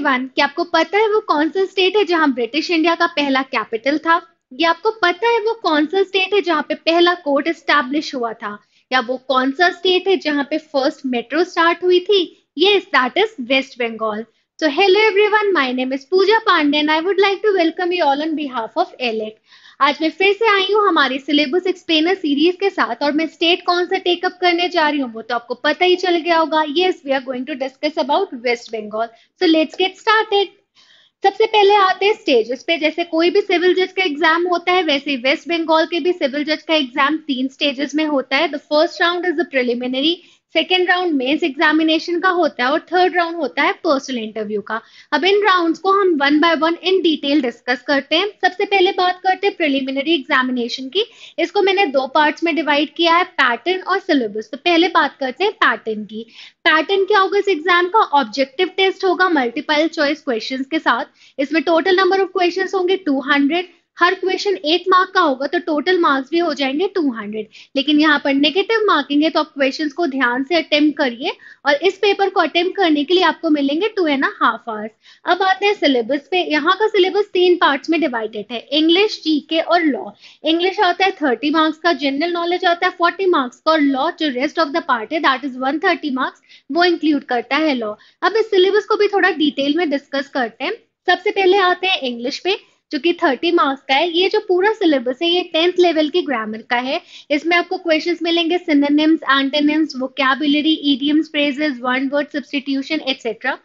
everyone कि आपको पता है वो कौन सा स्टेट है जहां ब्रिटिश इंडिया का पहला कैपिटल था या आपको पता है वो कौन सा स्टेट है जहां पे पहला कोर्ट स्टैब्लिश हुआ था या वो कौन सा स्टेट है जहां पे फर्स्ट मेट्रो स्टार्ट हुई थी ये that is West Bengal So hello everyone, my name is Pooja Pandey and I would like to welcome you all on behalf of elect आज मैं फिर से आई हूँ हमारे सिलेबस एक्सप्लेनर सीरीज के साथ और मैं स्टेट कौन सा टेकअप करने जा रही हूँ वो तो आपको पता ही चल गया होगा ये we are going to discuss about West Bengal so let's get started सबसे पहले आते हैं स्टेजेस पे जैसे कोई भी सिविल जज का एग्जाम होता है वैसे वेस्ट बंगाल के भी सिविल जज का एग्जाम तीन स्टेजेस में होता है the first round is the preliminary second round mains examination का होता है और थर्ड राउंड होता है पर्सनल इंटरव्यू का अब इन राउंड्स को हम one by one in detail discuss करते हैं सबसे पहले बात करते हैं प्रिलिमिनरी एग्जामिनेशन की इसको मैंने दो पार्ट्स में डिवाइड किया है पैटर्न और सिलेबस तो पहले बात करते हैं पैटर्न की पैटर्न क्या होगा इस एग्जाम का ऑब्जेक्टिव टेस्ट होगा मल्टीपल चॉइस क्वेश्चन के साथ इसमें टोटल नंबर ऑफ क्वेश्चन होंगे टू हंड्रेड हर क्वेश्चन एक मार्क का होगा तो टोटल मार्क्स भी हो जाएंगे टू हंड्रेड लेकिन यहाँ पर नेगेटिव मार्किंग है तो आप क्वेश्चन को ध्यान से अटेम्प्ट करिए और इस पेपर को अटेम्प्ट करने के लिए आपको मिलेंगे टू एंड हाफ आवर्स अब आते हैं सिलेबस पे यहाँ का सिलेबस तीन पार्ट में डिवाइडेड है इंग्लिश जी और लॉ इंग्लिश आता है थर्टी मार्क्स का जनरल नॉलेज आता है फोर्टी मार्क्स का और लॉ जो रेस्ट ऑफ द पार्ट है that is one thirty marks वो इंक्लूड करता है लॉ अब इस सिलेबस को भी थोड़ा डिटेल में डिस्कस करते हैं सबसे पहले आते हैं इंग्लिश पे जो कि थर्टी मार्क्स का है ये जो पूरा सिलेबस है ये टेंथ लेवल की ग्रामर का है इसमें आपको क्वेश्चन मिलेंगे synonyms antonyms vocabulary idioms phrases one word substitution etcetera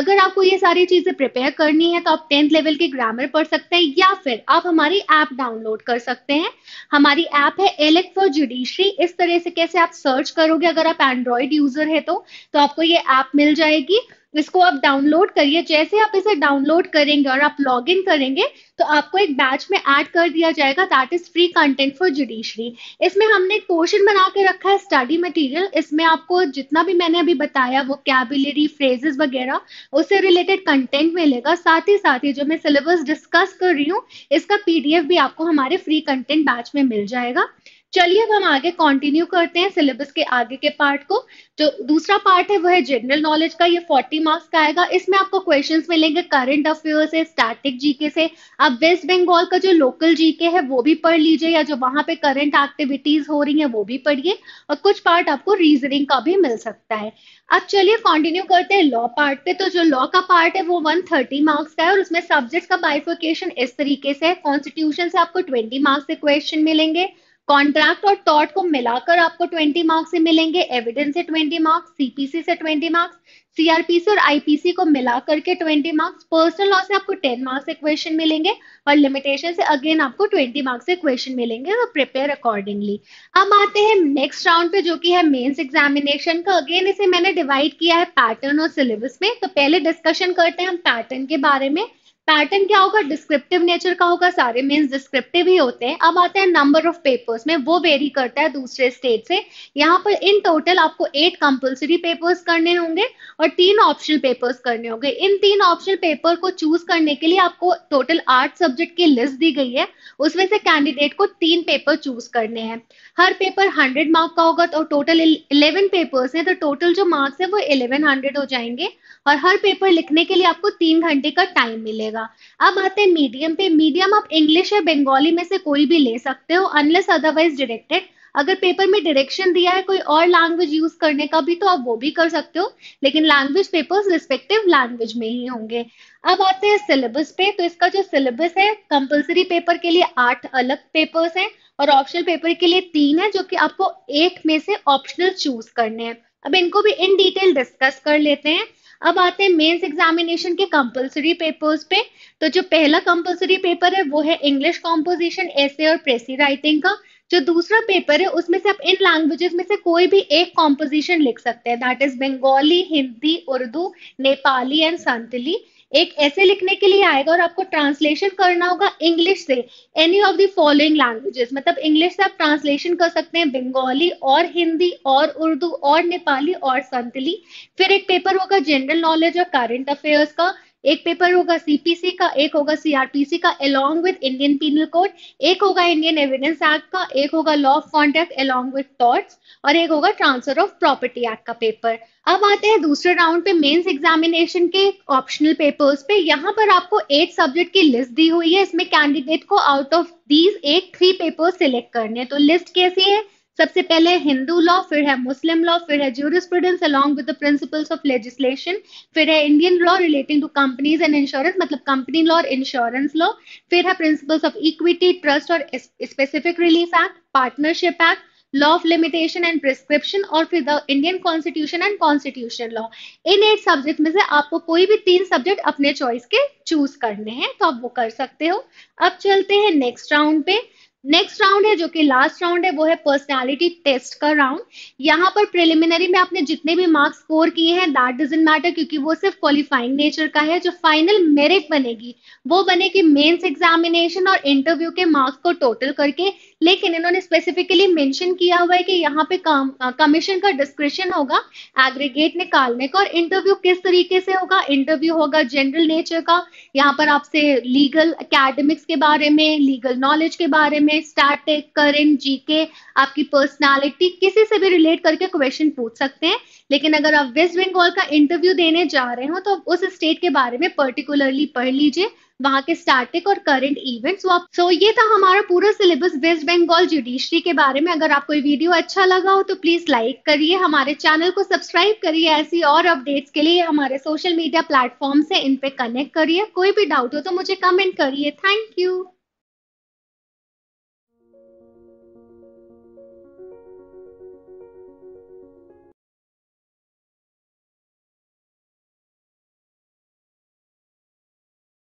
अगर आपको ये सारी चीजें प्रिपेयर करनी है तो आप टेंथ लेवल के ग्रामर पढ़ सकते हैं या फिर आप हमारी ऐप डाउनलोड कर सकते हैं हमारी ऐप है एलेक्ट फॉर जुडिशरी इस तरह से कैसे आप सर्च करोगे अगर आप एंड्रॉयड यूजर है तो, तो आपको ये ऐप मिल जाएगी इसको आप डाउनलोड करिए जैसे आप इसे डाउनलोड करेंगे और आप लॉग इन करेंगे तो आपको एक बैच में ऐड कर दिया जाएगा that is free content for judiciary इसमें हमने एक पोर्शन बना के रखा है स्टडी मटेरियल इसमें आपको जितना भी मैंने अभी बताया वो कैबिलरी फ्रेजेस वगैरह उससे रिलेटेड कंटेंट मिलेगा साथ ही साथ ही जो मैं सिलेबस डिस्कस कर रही हूँ इसका पीडीएफ भी आपको हमारे फ्री कंटेंट बैच में मिल जाएगा चलिए अब हम आगे कंटिन्यू करते हैं सिलेबस के आगे के पार्ट को जो दूसरा पार्ट है वह है जनरल नॉलेज का ये 40 मार्क्स का आएगा इसमें आपको क्वेश्चंस मिलेंगे करंट अफेयर से स्टैटिक जीके से आप वेस्ट बंगाल का जो लोकल जीके है वो भी पढ़ लीजिए या जो वहां पे करंट एक्टिविटीज हो रही है वो भी पढ़िए और कुछ पार्ट आपको रीजनिंग का भी मिल सकता है अब चलिए कॉन्टिन्यू करते हैं लॉ पार्ट पे तो जो लॉ का पार्ट है वो वन मार्क्स का है और उसमें सब्जेक्ट का बाइफोकेशन इस तरीके से है कॉन्स्टिट्यूशन से आपको ट्वेंटी मार्क्स के क्वेश्चन मिलेंगे कॉन्ट्रैक्ट और टॉट को मिलाकर आपको 20 मार्क्स से मिलेंगे एविडेंस से 20 मार्क्स सीपीसी से 20 मार्क्स सीआरपीसी और आईपीसी को मिलाकर के 20 मार्क्स पर्सनल लॉ से आपको 10 मार्क्स क्वेश्चन मिलेंगे और लिमिटेशन से अगेन आपको 20 मार्क्स क्वेश्चन मिलेंगे और प्रिपेयर अकॉर्डिंगली अब आते हैं नेक्स्ट राउंड पे जो कि है मेन्स एग्जामिनेशन का अगेन इसे मैंने डिवाइड किया है पैटर्न और सिलेबस में तो पहले डिस्कशन करते हैं हम पैटर्न के बारे में पैटर्न क्या होगा डिस्क्रिप्टिव नेचर का होगा सारे मीन्स डिस्क्रिप्टिव ही होते हैं अब आते हैं नंबर ऑफ पेपर्स में वो वेरी करता है दूसरे स्टेट से यहाँ पर इन टोटल आपको एट कंपल्सरी पेपर्स करने होंगे और तीन ऑप्शनल पेपर्स करने होंगे इन तीन ऑप्शनल पेपर को चूज करने के लिए आपको टोटल आठ सब्जेक्ट की लिस्ट दी गई है उसमें से कैंडिडेट को तीन पेपर चूज करने हैं हर पेपर हंड्रेड मार्क का होगा तो टोटल इलेवन पेपर्स हैं तो टोटल जो मार्क्स है वो इलेवन हंड्रेड हो जाएंगे और हर पेपर लिखने के लिए आपको तीन घंटे का टाइम मिलेगा अब आते हैं मीडियम पे मीडियम आप इंग्लिश या बंगाली में से कोई भी ले सकते हो अनलेस अदरवाइज डायरेक्टेड अगर पेपर में डायरेक्शन दिया है कोई और लैंग्वेज यूज करने का भी तो आप वो भी कर सकते हो लेकिन लैंग्वेज पेपर्स रिस्पेक्टिव लैंग्वेज में ही होंगे अब आते हैं सिलेबस पे तो इसका जो सिलेबस है कंपलसरी पेपर के लिए आठ अलग पेपर्स हैं और ऑप्शनल पेपर के लिए तीन है जो कि आपको एट में से ऑप्शनल चूज करने हैं अब इनको भी इन डिटेल डिस्कस कर लेते हैं अब आते हैं मेंस एग्जामिनेशन के कंपलसरी पेपर्स पे तो जो पहला कंपलसरी पेपर है वो है इंग्लिश कॉम्पोजिशन एसे और प्रेसी राइटिंग का जो दूसरा पेपर है उसमें से आप इन लैंग्वेजेस में से कोई भी एक कॉम्पोजिशन लिख सकते हैं that is Bengali Hindi Urdu Nepali and Santali एक ऐसे लिखने के लिए आएगा और आपको ट्रांसलेशन करना होगा इंग्लिश से any of the following languages मतलब इंग्लिश से आप ट्रांसलेशन कर सकते हैं बंगाली और हिंदी और उर्दू और नेपाली और संतली फिर एक पेपर होगा जनरल नॉलेज और करंट अफेयर्स का एक पेपर होगा सीपीसी का एक होगा सीआरपीसी का along with Indian penal code एक होगा इंडियन एविडेंस एक्ट का एक होगा law of contract along with torts और एक होगा ट्रांसफर ऑफ प्रॉपर्टी एक्ट का पेपर अब आते हैं दूसरे राउंड पे मेंस एग्जामिनेशन के ऑप्शनल पेपर्स पे यहाँ पर आपको एट सब्जेक्ट की लिस्ट दी हुई है इसमें कैंडिडेट को out of these eight three paper select करने हैं तो लिस्ट कैसी है सबसे पहले हिंदू लॉ फिर है मुस्लिम लॉ फिर है jurisprudence along with the principles of legislation फिर है Indian law relating to companies and insurance मतलब कंपनी लॉ और इंश्योरेंस लॉ फिर है प्रिंसिपल्स ऑफ इक्विटी ट्रस्ट और specific relief act partnership act law of limitation and prescription और फिर the Indian constitution and constitution law इन eight subject में से आपको कोई भी तीन सब्जेक्ट अपने चॉइस के चूज करने हैं तो आप वो कर सकते हो अब चलते हैं नेक्स्ट राउंड पे नेक्स्ट राउंड है जो कि लास्ट राउंड है वो है पर्सनालिटी टेस्ट का राउंड यहाँ पर प्रिलिमिनरी में आपने जितने भी मार्क्स स्कोर किए हैं दैट डजेंट मैटर क्योंकि वो सिर्फ क्वालिफाइंग नेचर का है जो फाइनल मेरिट बनेगी वो बनेगी मेंस एग्जामिनेशन और इंटरव्यू के मार्क्स को टोटल करके लेकिन इन्होंने स्पेसिफिकली मेंशन किया हुआ है कि यहाँ पे कमीशन का डिस्क्रिप्शन होगा एग्रीगेट निकालने का और इंटरव्यू किस तरीके से होगा इंटरव्यू होगा जनरल नेचर का यहाँ पर आपसे लीगल अकेडमिक्स के बारे में लीगल नॉलेज के बारे में करें स्टैटिक करेंट जीके आपकी पर्सनालिटी किसी से भी रिलेट करके क्वेश्चन पूछ सकते हैं लेकिन अगर आप वेस्ट बंगाल का इंटरव्यू देने जा रहे हो तो उस स्टेट के बारे में पर्टिकुलरली पढ़ लीजिए वहाँ के स्टैटिक और करंट इवेंट्स वो सो so, ये था हमारा पूरा सिलेबस वेस्ट बंगाल जुडिशरी के बारे में अगर आपको वीडियो अच्छा लगा हो तो प्लीज लाइक करिए हमारे चैनल को सब्सक्राइब करिए ऐसी और अपडेट्स के लिए हमारे सोशल मीडिया प्लेटफॉर्म से इन पे कनेक्ट करिए कोई भी डाउट हो तो मुझे कमेंट करिए थैंक यू